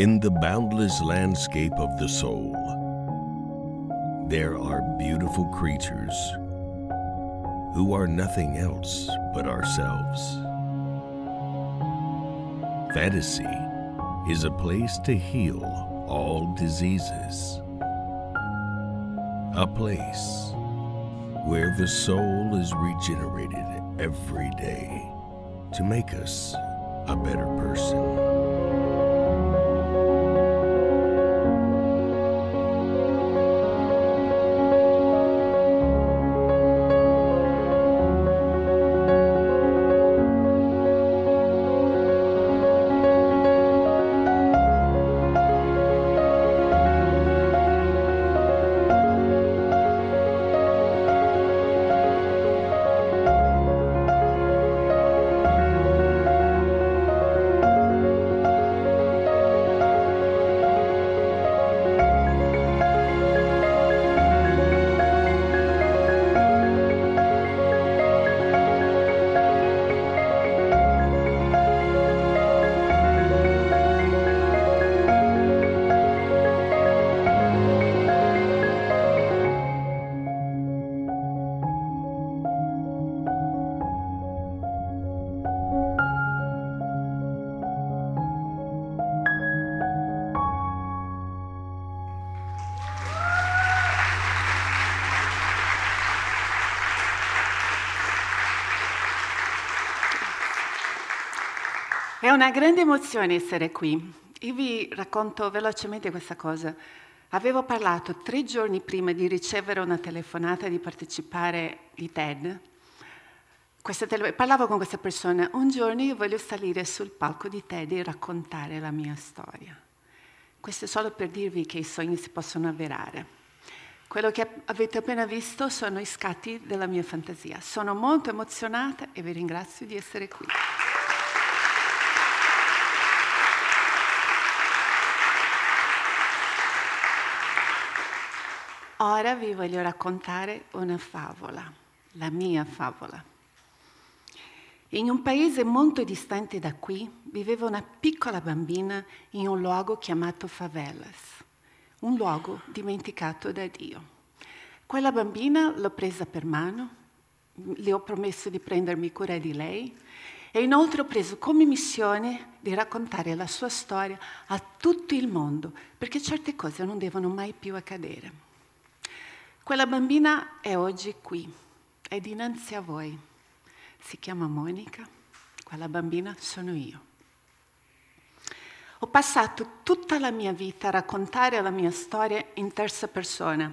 In the boundless landscape of the soul, there are beautiful creatures who are nothing else but ourselves. Fantasy is a place to heal all diseases. A place where the soul is regenerated every day to make us a better person. È una grande emozione essere qui. Io vi racconto velocemente questa cosa. Avevo parlato tre giorni prima di ricevere una telefonata di partecipare di TED. Tele- parlavo con questa persona, un giorno io voglio salire sul palco di TED e raccontare la mia storia. Questo è solo per dirvi che i sogni si possono avverare. Quello che avete appena visto sono i scatti della mia fantasia. Sono molto emozionata e vi ringrazio di essere qui. Ora vi voglio raccontare una favola, la mia favola. In un paese molto distante da qui viveva una piccola bambina in un luogo chiamato Favelas, un luogo dimenticato da Dio. Quella bambina l'ho presa per mano, le ho promesso di prendermi cura di lei e inoltre ho preso come missione di raccontare la sua storia a tutto il mondo, perché certe cose non devono mai più accadere. Quella bambina è oggi qui, è dinanzi a voi. Si chiama Monica, quella bambina sono io. Ho passato tutta la mia vita a raccontare la mia storia in terza persona.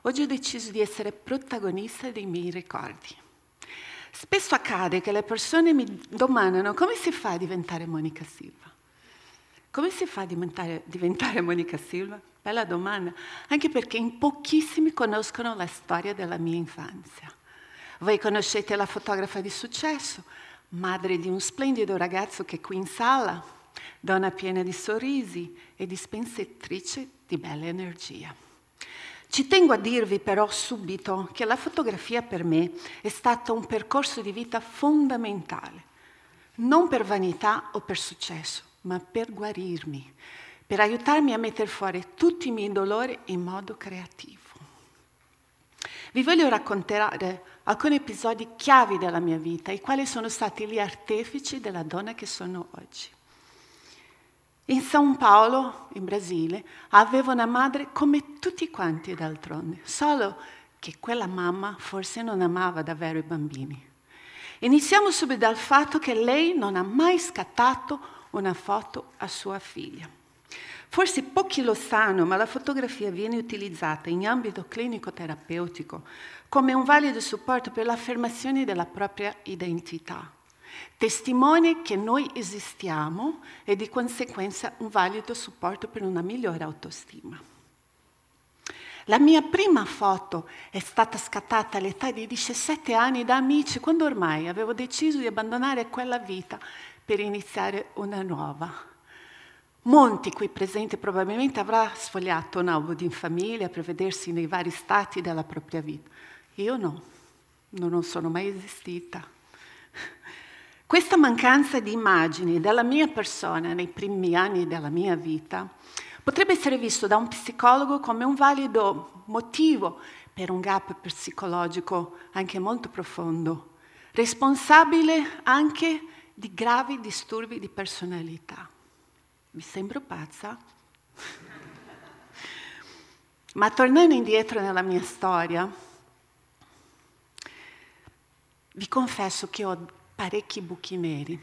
Oggi ho deciso di essere protagonista dei miei ricordi. Spesso accade che le persone mi domandano come si fa a diventare Monica Silva. Come si fa a diventare, diventare Monica Silva? Bella domanda, anche perché in pochissimi conoscono la storia della mia infanzia. Voi conoscete la fotografa di successo, madre di un splendido ragazzo che è qui in sala, donna piena di sorrisi e dispensatrice di bella energia. Ci tengo a dirvi però subito che la fotografia per me è stato un percorso di vita fondamentale, non per vanità o per successo, ma per guarirmi, per aiutarmi a mettere fuori tutti i miei dolori in modo creativo. Vi voglio raccontare alcuni episodi chiavi della mia vita, i quali sono stati gli artefici della donna che sono oggi. In São Paolo, in Brasile, avevo una madre come tutti quanti d'altronde, solo che quella mamma forse non amava davvero i bambini. Iniziamo subito dal fatto che lei non ha mai scattato una foto a sua figlia. Forse pochi lo sanno, ma la fotografia viene utilizzata in ambito clinico-terapeutico come un valido supporto per l'affermazione della propria identità. Testimone che noi esistiamo e di conseguenza un valido supporto per una migliore autostima. La mia prima foto è stata scattata all'età di 17 anni da amici, quando ormai avevo deciso di abbandonare quella vita per iniziare una nuova. Monti, qui presente, probabilmente avrà sfogliato un album in famiglia per vedersi nei vari stati della propria vita. Io no, non sono mai esistita. Questa mancanza di immagini della mia persona nei primi anni della mia vita potrebbe essere visto da un psicologo come un valido motivo per un gap psicologico anche molto profondo, responsabile anche di gravi disturbi di personalità. Mi sembro pazza? Ma tornando indietro nella mia storia, vi confesso che ho parecchi buchi neri.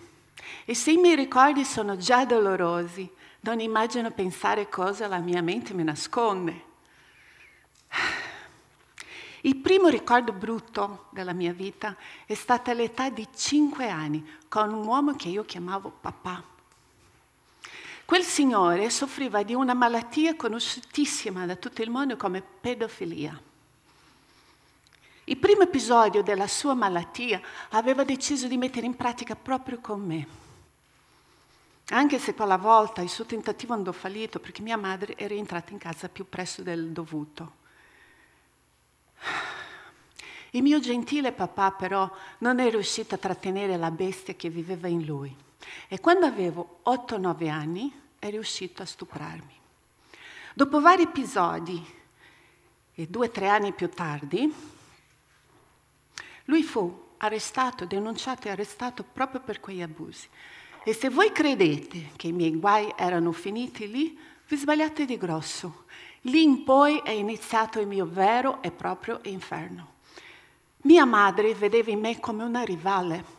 E se i miei ricordi sono già dolorosi, non immagino pensare cosa la mia mente mi nasconde. Il primo ricordo brutto della mia vita è stata all'età di 5 anni con un uomo che io chiamavo papà. Quel signore soffriva di una malattia conosciutissima da tutto il mondo come pedofilia. Il primo episodio della sua malattia aveva deciso di mettere in pratica proprio con me. Anche se quella volta il suo tentativo andò fallito perché mia madre era entrata in casa più presto del dovuto. Il mio gentile papà però non è riuscito a trattenere la bestia che viveva in lui. E quando avevo 8-9 anni, è riuscito a stuprarmi. Dopo vari episodi, e due o tre anni più tardi, lui fu arrestato, denunciato e arrestato proprio per quegli abusi. E se voi credete che i miei guai erano finiti lì, vi sbagliate di grosso. Lì in poi è iniziato il mio vero e proprio inferno. Mia madre vedeva in me come una rivale,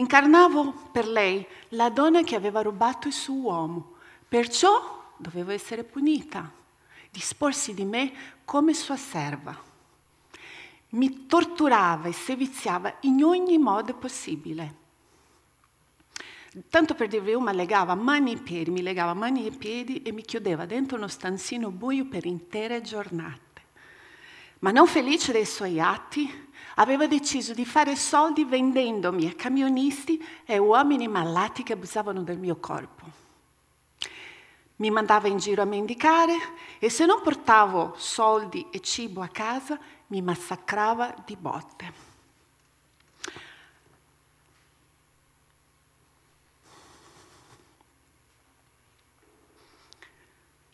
Incarnavo per lei la donna che aveva rubato il suo uomo, perciò dovevo essere punita, disporsi di me come sua serva. Mi torturava e seviziava in ogni modo possibile. Tanto per dirvi una, legava mani e piedi, mi legava mani e piedi e mi chiudeva dentro uno stanzino buio per intere giornate ma non felice dei suoi atti, aveva deciso di fare soldi vendendomi a camionisti e uomini malati che abusavano del mio corpo. Mi mandava in giro a mendicare e se non portavo soldi e cibo a casa mi massacrava di botte.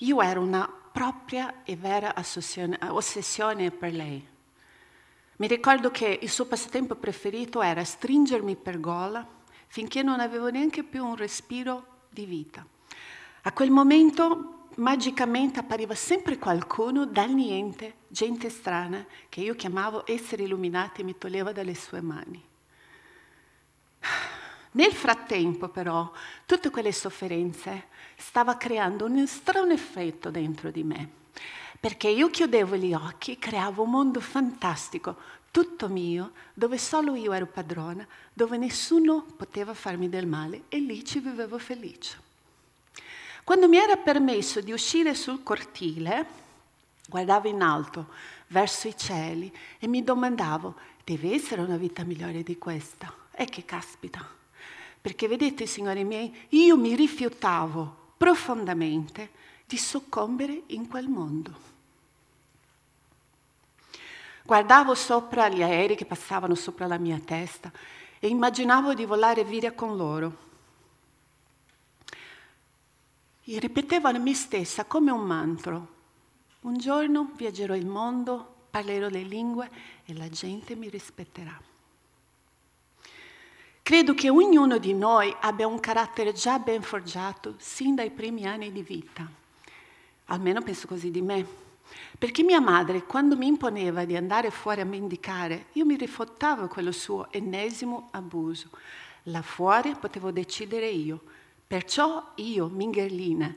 Io ero una propria e vera ossessione per lei. Mi ricordo che il suo passatempo preferito era stringermi per gola finché non avevo neanche più un respiro di vita. A quel momento magicamente appariva sempre qualcuno dal niente, gente strana, che io chiamavo esseri illuminati e mi toglieva dalle sue mani. Nel frattempo però tutte quelle sofferenze stava creando un strano effetto dentro di me, perché io chiudevo gli occhi creavo un mondo fantastico, tutto mio, dove solo io ero padrona, dove nessuno poteva farmi del male e lì ci vivevo felice. Quando mi era permesso di uscire sul cortile, guardavo in alto verso i cieli e mi domandavo, deve essere una vita migliore di questa? E che caspita, perché vedete, signori miei, io mi rifiutavo profondamente di soccombere in quel mondo. Guardavo sopra gli aerei che passavano sopra la mia testa e immaginavo di volare via con loro. E ripetevo a me stessa come un mantro. Un giorno viaggerò il mondo, parlerò le lingue e la gente mi rispetterà. Credo che ognuno di noi abbia un carattere già ben forgiato sin dai primi anni di vita. Almeno penso così di me. Perché mia madre, quando mi imponeva di andare fuori a mendicare, io mi rifottavo quello suo ennesimo abuso. Là fuori potevo decidere io. Perciò io, mingherlina,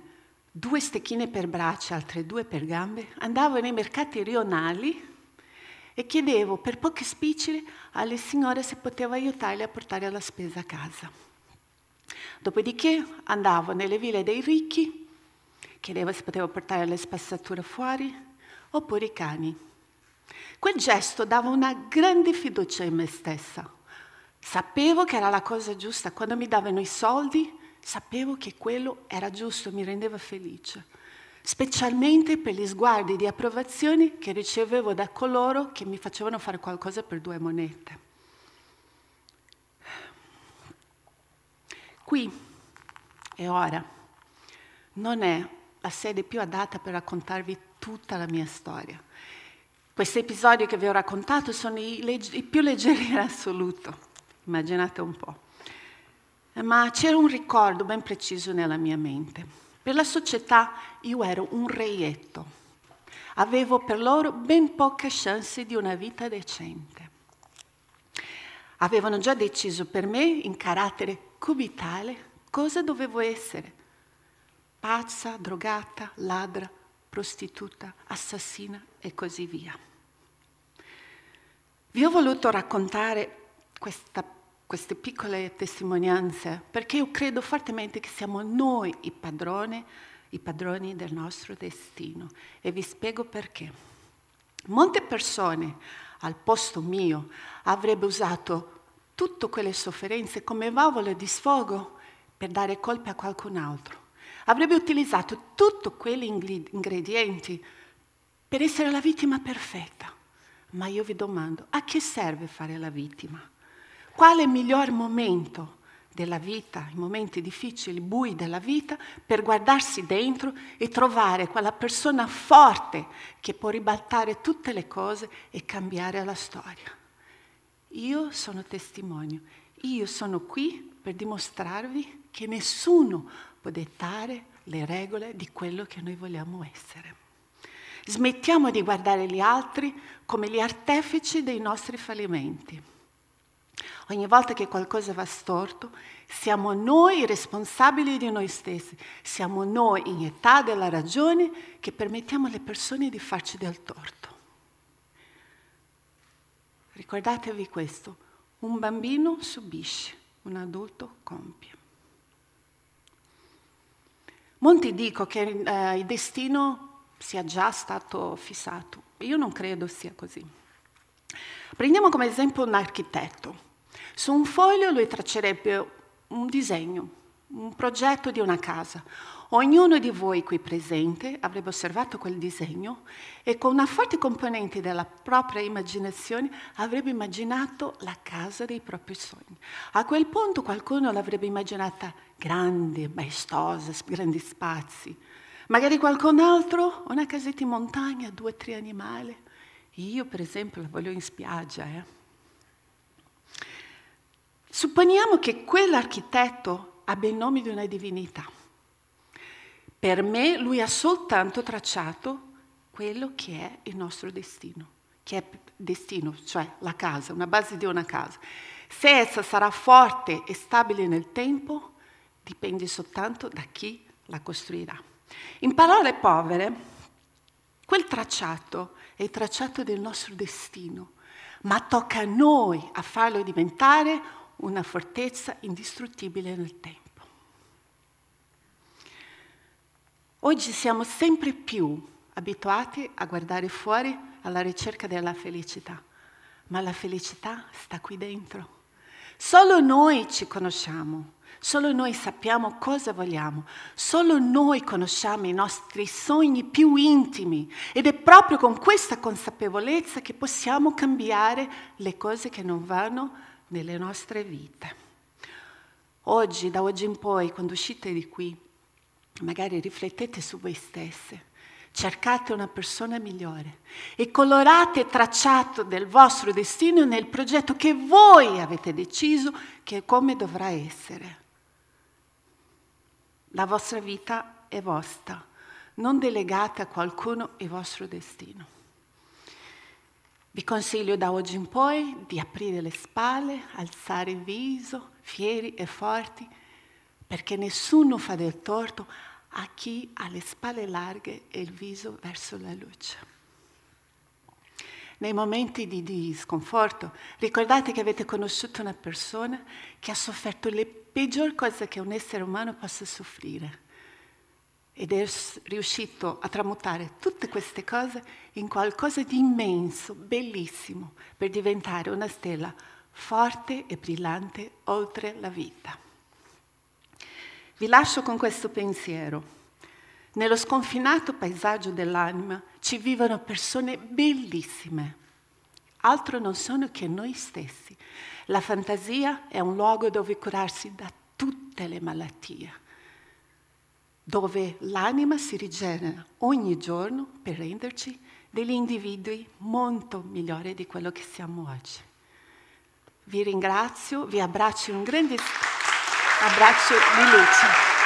due stecchine per braccia, altre due per gambe, andavo nei mercati rionali e chiedevo per pochi spicci alle signore se potevo aiutarle a portare la spesa a casa. Dopodiché andavo nelle ville dei ricchi, chiedevo se potevo portare le spazzature fuori, oppure i cani. Quel gesto dava una grande fiducia in me stessa. Sapevo che era la cosa giusta, quando mi davano i soldi sapevo che quello era giusto, mi rendeva felice specialmente per gli sguardi di approvazione che ricevevo da coloro che mi facevano fare qualcosa per due monete. Qui e ora non è la sede più adatta per raccontarvi tutta la mia storia. Questi episodi che vi ho raccontato sono i, legge- i più leggeri in assoluto, immaginate un po'. Ma c'era un ricordo ben preciso nella mia mente per la società io ero un reietto. Avevo per loro ben poche chance di una vita decente. Avevano già deciso per me, in carattere cubitale, cosa dovevo essere. Pazza, drogata, ladra, prostituta, assassina e così via. Vi ho voluto raccontare questa queste piccole testimonianze, perché io credo fortemente che siamo noi i padroni, i padroni del nostro destino. E vi spiego perché. Molte persone al posto mio avrebbero usato tutte quelle sofferenze come valvole di sfogo per dare colpe a qualcun altro. Avrebbe utilizzato tutti quegli ingredienti per essere la vittima perfetta. Ma io vi domando, a che serve fare la vittima? Quale miglior momento della vita, i momenti difficili, bui della vita, per guardarsi dentro e trovare quella persona forte che può ribaltare tutte le cose e cambiare la storia. Io sono testimonio, io sono qui per dimostrarvi che nessuno può dettare le regole di quello che noi vogliamo essere. Smettiamo di guardare gli altri come gli artefici dei nostri fallimenti Ogni volta che qualcosa va storto, siamo noi responsabili di noi stessi, siamo noi in età della ragione che permettiamo alle persone di farci del torto. Ricordatevi questo, un bambino subisce, un adulto compie. Molti dicono che eh, il destino sia già stato fissato. Io non credo sia così. Prendiamo come esempio un architetto su un foglio lui traccerebbe un disegno, un progetto di una casa. Ognuno di voi qui presente avrebbe osservato quel disegno e con una forte componente della propria immaginazione avrebbe immaginato la casa dei propri sogni. A quel punto qualcuno l'avrebbe immaginata grande, maestosa, grandi spazi. Magari qualcun altro una casetta in montagna, due o tre animali. Io per esempio la voglio in spiaggia, eh? Supponiamo che quell'architetto abbia il nome di una divinità. Per me lui ha soltanto tracciato quello che è il nostro destino, che è destino, cioè la casa, una base di una casa. Se essa sarà forte e stabile nel tempo, dipende soltanto da chi la costruirà. In parole povere, quel tracciato è il tracciato del nostro destino, ma tocca a noi a farlo diventare una fortezza indistruttibile nel tempo. Oggi siamo sempre più abituati a guardare fuori alla ricerca della felicità, ma la felicità sta qui dentro. Solo noi ci conosciamo, solo noi sappiamo cosa vogliamo, solo noi conosciamo i nostri sogni più intimi ed è proprio con questa consapevolezza che possiamo cambiare le cose che non vanno nelle nostre vite. Oggi, da oggi in poi, quando uscite di qui, magari riflettete su voi stesse, cercate una persona migliore e colorate tracciato del vostro destino nel progetto che voi avete deciso che come dovrà essere. La vostra vita è vostra, non delegate a qualcuno il vostro destino. Vi consiglio da oggi in poi di aprire le spalle, alzare il viso, fieri e forti, perché nessuno fa del torto a chi ha le spalle larghe e il viso verso la luce. Nei momenti di, di sconforto, ricordate che avete conosciuto una persona che ha sofferto le peggior cose che un essere umano possa soffrire ed è riuscito a tramutare tutte queste cose in qualcosa di immenso, bellissimo, per diventare una stella forte e brillante oltre la vita. Vi lascio con questo pensiero. Nello sconfinato paesaggio dell'anima ci vivono persone bellissime. Altro non sono che noi stessi. La fantasia è un luogo dove curarsi da tutte le malattie dove l'anima si rigenera ogni giorno per renderci degli individui molto migliori di quello che siamo oggi. Vi ringrazio, vi abbraccio un grande abbraccio di luce.